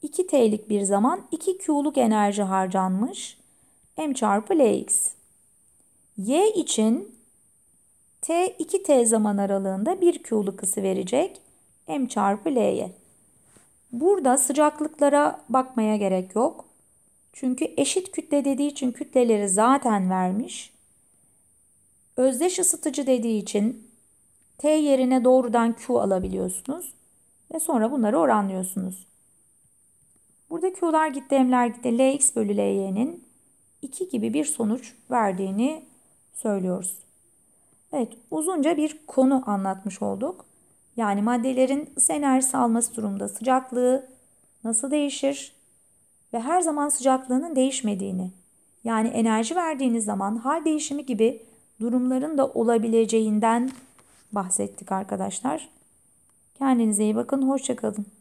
2t'lik bir zaman 2q'luk enerji harcanmış. m çarpı lx. y için t 2t zaman aralığında 1q'luk ısı verecek. m çarpı ly. Burada sıcaklıklara bakmaya gerek yok. Çünkü eşit kütle dediği için kütleleri zaten vermiş. Özdeş ısıtıcı dediği için T yerine doğrudan Q alabiliyorsunuz. Ve sonra bunları oranlıyorsunuz. Burada Q'lar gitti, M'ler gitti. Lx bölü Ly'nin 2 gibi bir sonuç verdiğini söylüyoruz. Evet uzunca bir konu anlatmış olduk. Yani maddelerin ısı enerjisi alması durumda sıcaklığı nasıl değişir ve her zaman sıcaklığının değişmediğini yani enerji verdiğiniz zaman hal değişimi gibi durumların da olabileceğinden bahsettik arkadaşlar. Kendinize iyi bakın. Hoşçakalın.